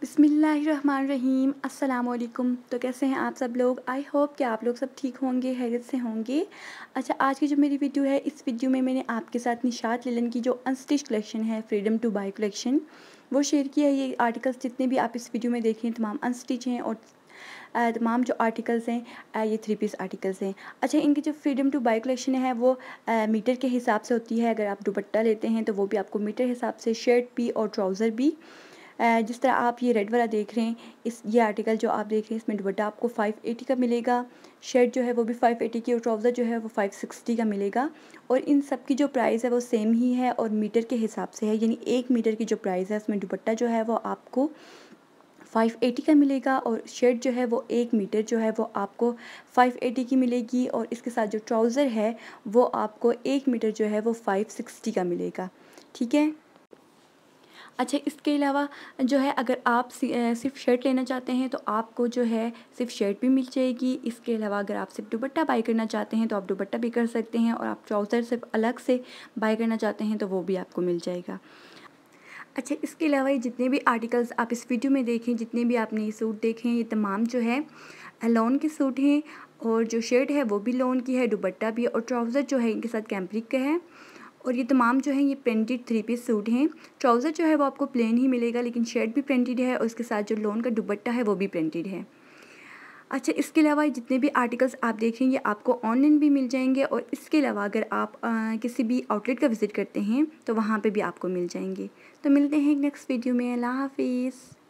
बिसमीम अल्लाम तो कैसे हैं आप सब लोग आई होप कि आप लोग सब ठीक होंगे हैरत से होंगे अच्छा आज की जो मेरी वीडियो है इस वीडियो में मैंने आपके साथ निशात लेलन की जो अनस्टिच कलेक्शन है फ्रीडम टू बाई कलेक्शन वो शेयर किया है ये आर्टिकल्स जितने भी आप इस वीडियो में देख रहे हैं तमाम अनस्टिच हैं और तमाम जो आर्टिकल्स हैं ये थ्री पीस आर्टिकल्स हैं अच्छा इनकी जो फ्रीडम टू बाई कलेक्शन है वो मीटर के हिसाब से होती है अगर आप दुपट्टा लेते हैं तो वो भी आपको मीटर हिसाब से शर्ट भी और ट्राउज़र भी जिस तरह आप ये रेड वाला देख रहे हैं इस ये आर्टिकल जो आप देख रहे हैं इसमें दुबट्टा आपको 580 का मिलेगा शर्ट जो है वो भी 580 की और ट्राउज़र जो है वो 560 का मिलेगा और इन सब की जो प्राइस है वो सेम ही है और मीटर के हिसाब से है यानी एक मीटर की जो प्राइस है उसमें दुबट्टा जो है वो आपको 580 का मिलेगा और शर्ट जो है वो एक मीटर जो है वो आपको 580 की मिलेगी और इसके साथ जो ट्राउज़र है वो आपको एक मीटर जो है वो 560 का मिलेगा ठीक है अच्छा इसके अलावा जो है अगर आप सिर्फ शर्ट लेना चाहते हैं तो आपको जो है सिर्फ शर्ट भी मिल जाएगी इसके अलावा अगर आप सिर्फ दुबट्टा बाई करना चाहते हैं तो आप दुबट्टा भी कर सकते हैं और आप ट्राउज़र सिर्फ अलग से बाई करना चाहते हैं तो वो भी आपको मिल जाएगा अच्छा इसके अलावा ये जितने भी आर्टिकल्स आप इस वीडियो में देखें जितने भी आपने ये सूट देखे हैं ये तमाम जो है लोन के सूट हैं और जो शर्ट है वो भी लोन की है दुबट्टा भी और ट्राउज़र जो है इनके साथ कैम्प्रिक का है और ये तमाम जो है ये प्रिंटेड थ्री पीस सूट हैं ट्राउज़र जो है वो आपको प्लेन ही मिलेगा लेकिन शर्ट भी प्रिंटेड है और उसके साथ जो लोन का दुपट्टा है वो भी प्रिंटेड है अच्छा इसके अलावा जितने भी आर्टिकल्स आप देख रहे हैं ये आपको ऑनलाइन भी मिल जाएंगे और इसके अलावा अगर आप आ, किसी भी आउटलेट का विज़िट करते हैं तो वहाँ पर भी आपको मिल जाएंगे तो मिलते हैं नेक्स्ट वीडियो में अल्लाह हाफिज़